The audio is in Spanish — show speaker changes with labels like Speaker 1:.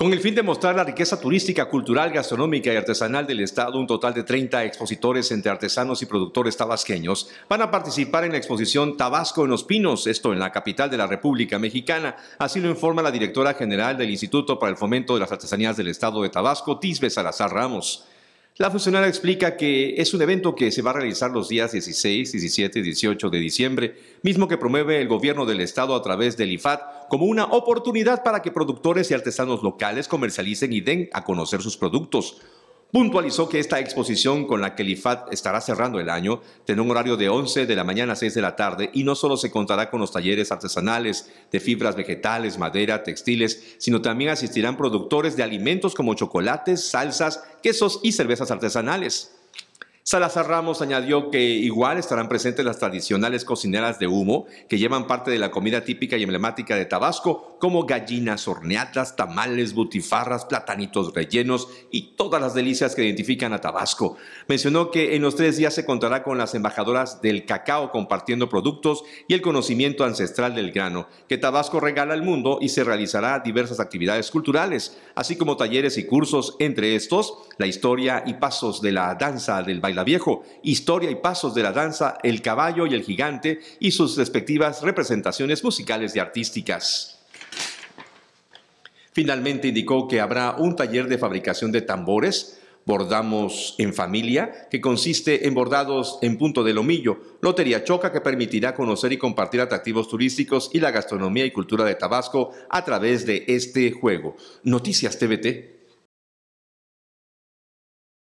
Speaker 1: Con el fin de mostrar la riqueza turística, cultural, gastronómica y artesanal del Estado, un total de 30 expositores entre artesanos y productores tabasqueños van a participar en la exposición Tabasco en los Pinos, esto en la capital de la República Mexicana. Así lo informa la directora general del Instituto para el Fomento de las Artesanías del Estado de Tabasco, Tisbe Salazar Ramos. La funcionaria explica que es un evento que se va a realizar los días 16, 17 y 18 de diciembre, mismo que promueve el gobierno del estado a través del IFAT como una oportunidad para que productores y artesanos locales comercialicen y den a conocer sus productos. Puntualizó que esta exposición con la que el IFAT estará cerrando el año tendrá un horario de 11 de la mañana a 6 de la tarde y no solo se contará con los talleres artesanales de fibras vegetales, madera, textiles, sino también asistirán productores de alimentos como chocolates, salsas, quesos y cervezas artesanales. Salazar Ramos añadió que igual estarán presentes las tradicionales cocineras de humo que llevan parte de la comida típica y emblemática de Tabasco, como gallinas horneadas, tamales, butifarras, platanitos rellenos y todas las delicias que identifican a Tabasco. Mencionó que en los tres días se contará con las embajadoras del cacao compartiendo productos y el conocimiento ancestral del grano, que Tabasco regala al mundo y se realizarán diversas actividades culturales, así como talleres y cursos, entre estos la historia y pasos de la danza del baile la viejo, Historia y Pasos de la Danza, El Caballo y el Gigante y sus respectivas representaciones musicales y artísticas. Finalmente indicó que habrá un taller de fabricación de tambores, Bordamos en Familia, que consiste en bordados en punto de lomillo, Lotería Choca, que permitirá conocer y compartir atractivos turísticos y la gastronomía y cultura de Tabasco a través de este juego. Noticias TVT.